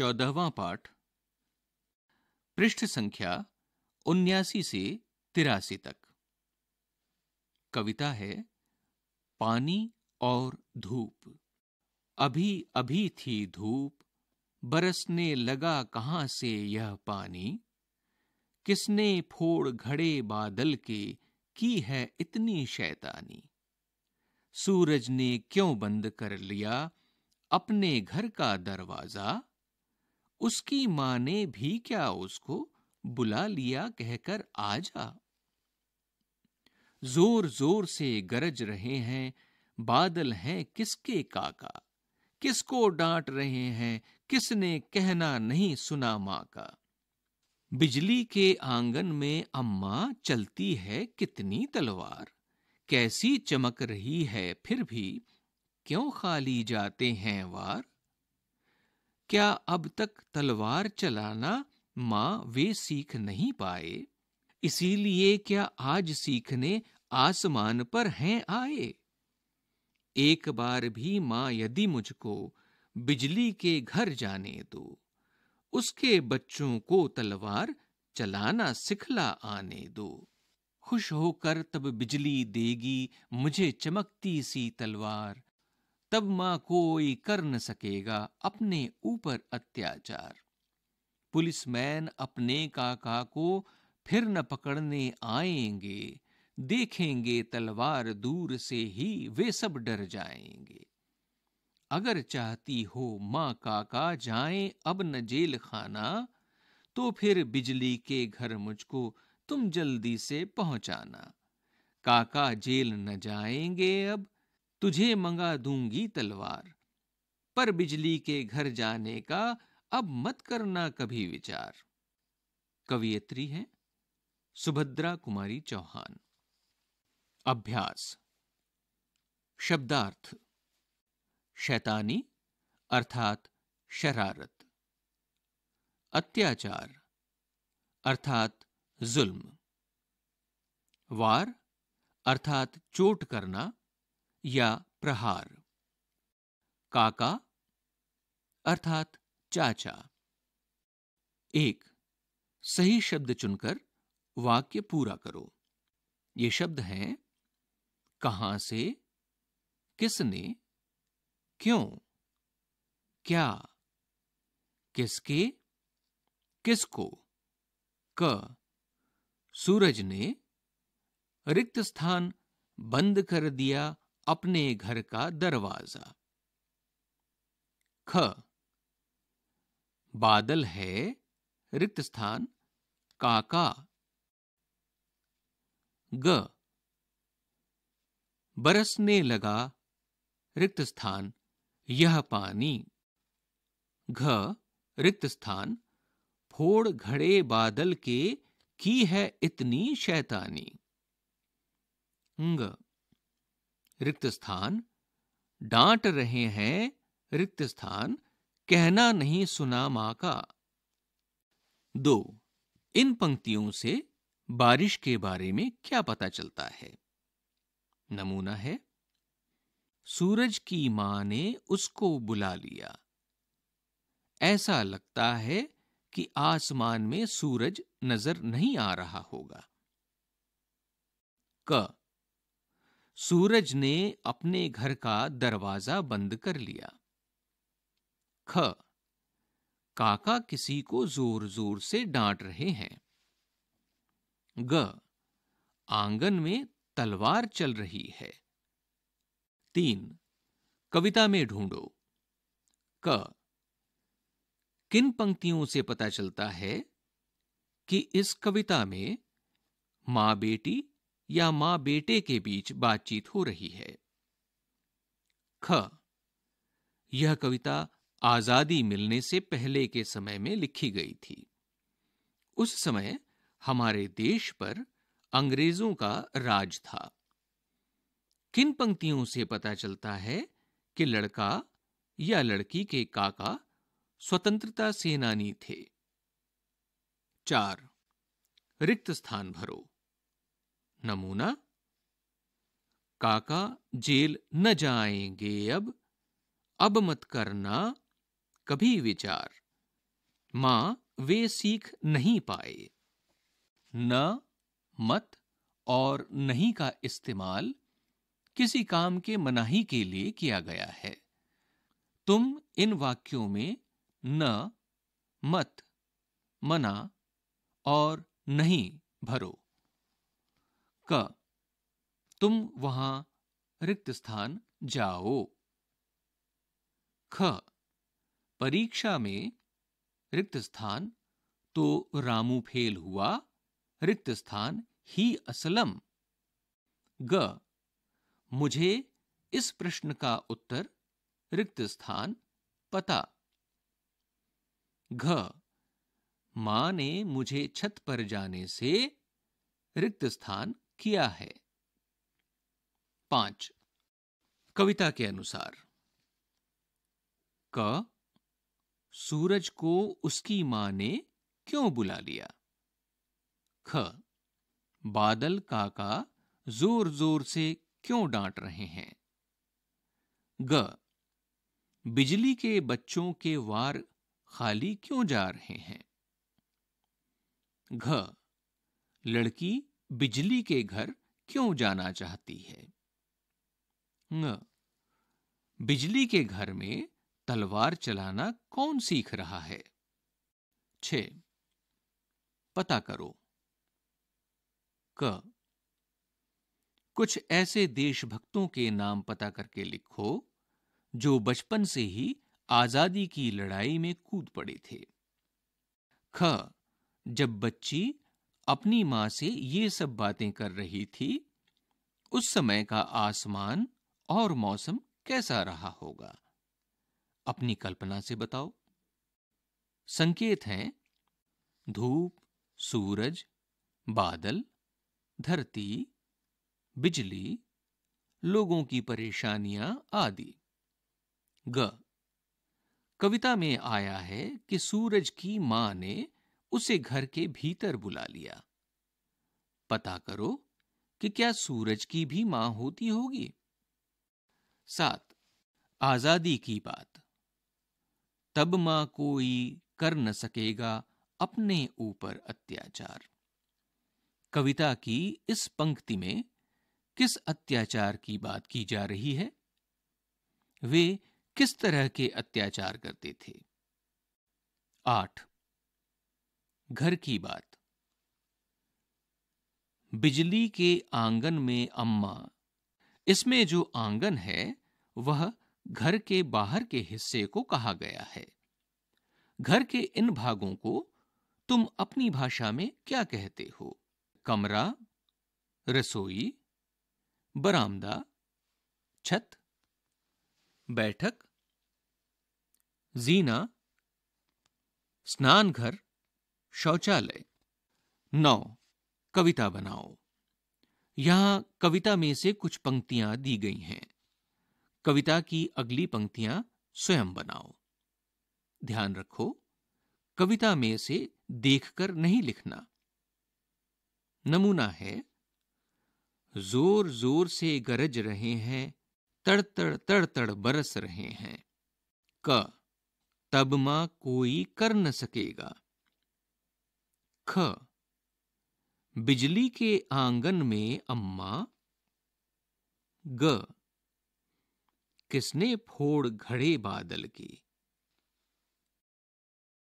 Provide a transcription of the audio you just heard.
चौदहवा पाठ पृष्ठ संख्या उन्यासी से तिरासी तक कविता है पानी और धूप अभी अभी थी धूप बरसने लगा कहां से यह पानी किसने फोड़ घड़े बादल के की है इतनी शैतानी सूरज ने क्यों बंद कर लिया अपने घर का दरवाजा उसकी मां ने भी क्या उसको बुला लिया कहकर आ जा जोर जोर से गरज रहे हैं बादल हैं किसके काका किसको डांट रहे हैं किसने कहना नहीं सुना माँ का बिजली के आंगन में अम्मा चलती है कितनी तलवार कैसी चमक रही है फिर भी क्यों खाली जाते हैं वार क्या अब तक तलवार चलाना माँ वे सीख नहीं पाए इसीलिए क्या आज सीखने आसमान पर हैं आए एक बार भी माँ यदि मुझको बिजली के घर जाने दो उसके बच्चों को तलवार चलाना सिखला आने दो खुश होकर तब बिजली देगी मुझे चमकती सी तलवार तब मां कोई कर न सकेगा अपने ऊपर अत्याचार पुलिसमैन अपने काका को फिर न पकड़ने आएंगे देखेंगे तलवार दूर से ही वे सब डर जाएंगे अगर चाहती हो माँ काका जाए अब न जेल खाना तो फिर बिजली के घर मुझको तुम जल्दी से पहुंचाना काका जेल न जाएंगे अब तुझे मंगा दूंगी तलवार पर बिजली के घर जाने का अब मत करना कभी विचार कवियत्री है सुभद्रा कुमारी चौहान अभ्यास शब्दार्थ शैतानी अर्थात शरारत अत्याचार अर्थात जुल्म वार अर्थात चोट करना या प्रहार काका अर्थात चाचा एक सही शब्द चुनकर वाक्य पूरा करो ये शब्द हैं कहां से किसने क्यों क्या किसके किसको क सूरज ने रिक्त स्थान बंद कर दिया अपने घर का दरवाजा ख बादल है रिक्त स्थान काका ग बरसने लगा रिक्त स्थान यह पानी घ रिक्त स्थान फोड़ घड़े बादल के की है इतनी शैतानी ग रिक्त स्थान डांट रहे हैं रिक्त स्थान कहना नहीं सुना मां का दो इन पंक्तियों से बारिश के बारे में क्या पता चलता है नमूना है सूरज की मां ने उसको बुला लिया ऐसा लगता है कि आसमान में सूरज नजर नहीं आ रहा होगा क सूरज ने अपने घर का दरवाजा बंद कर लिया ख काका किसी को जोर जोर से डांट रहे हैं ग आंगन में तलवार चल रही है तीन कविता में ढूंढो क किन पंक्तियों से पता चलता है कि इस कविता में मां बेटी या मां बेटे के बीच बातचीत हो रही है ख यह कविता आजादी मिलने से पहले के समय में लिखी गई थी उस समय हमारे देश पर अंग्रेजों का राज था किन पंक्तियों से पता चलता है कि लड़का या लड़की के काका स्वतंत्रता सेनानी थे चार रिक्त स्थान भरो नमूना काका जेल न जाएंगे अब अब मत करना कभी विचार मां वे सीख नहीं पाए न मत और नहीं का इस्तेमाल किसी काम के मनाही के लिए किया गया है तुम इन वाक्यों में न मत मना और नहीं भरो क तुम वहां रिक्त स्थान जाओ ख परीक्षा में रिक्त स्थान तो रामू फेल हुआ रिक्त स्थान ही असलम ग मुझे इस प्रश्न का उत्तर रिक्त स्थान पता घ मां ने मुझे छत पर जाने से रिक्त स्थान किया है पांच कविता के अनुसार क सूरज को उसकी मां ने क्यों बुला लिया ख बादल काका जोर जोर से क्यों डांट रहे हैं ग बिजली के बच्चों के वार खाली क्यों जा रहे हैं घ लड़की बिजली के घर क्यों जाना चाहती है न बिजली के घर में तलवार चलाना कौन सीख रहा है छ पता करो क कुछ ऐसे देशभक्तों के नाम पता करके लिखो जो बचपन से ही आजादी की लड़ाई में कूद पड़े थे ख जब बच्ची अपनी मां से ये सब बातें कर रही थी उस समय का आसमान और मौसम कैसा रहा होगा अपनी कल्पना से बताओ संकेत हैं धूप सूरज बादल धरती बिजली लोगों की परेशानियां आदि ग कविता में आया है कि सूरज की मां ने उसे घर के भीतर बुला लिया पता करो कि क्या सूरज की भी मां होती होगी सात आजादी की बात तब मां कोई कर न सकेगा अपने ऊपर अत्याचार कविता की इस पंक्ति में किस अत्याचार की बात की जा रही है वे किस तरह के अत्याचार करते थे आठ घर की बात बिजली के आंगन में अम्मा इसमें जो आंगन है वह घर के बाहर के हिस्से को कहा गया है घर के इन भागों को तुम अपनी भाषा में क्या कहते हो कमरा रसोई बरामदा छत बैठक जीना स्नान घर शौचालय नौ कविता बनाओ यहां कविता में से कुछ पंक्तियां दी गई हैं कविता की अगली पंक्तियां स्वयं बनाओ ध्यान रखो कविता में से देखकर नहीं लिखना नमूना है जोर जोर से गरज रहे हैं तड़ तड़ तड़ तड़ बरस रहे हैं क तब मां कोई कर न सकेगा ख बिजली के आंगन में अम्मा ग किसने फोड़ घड़े बादल की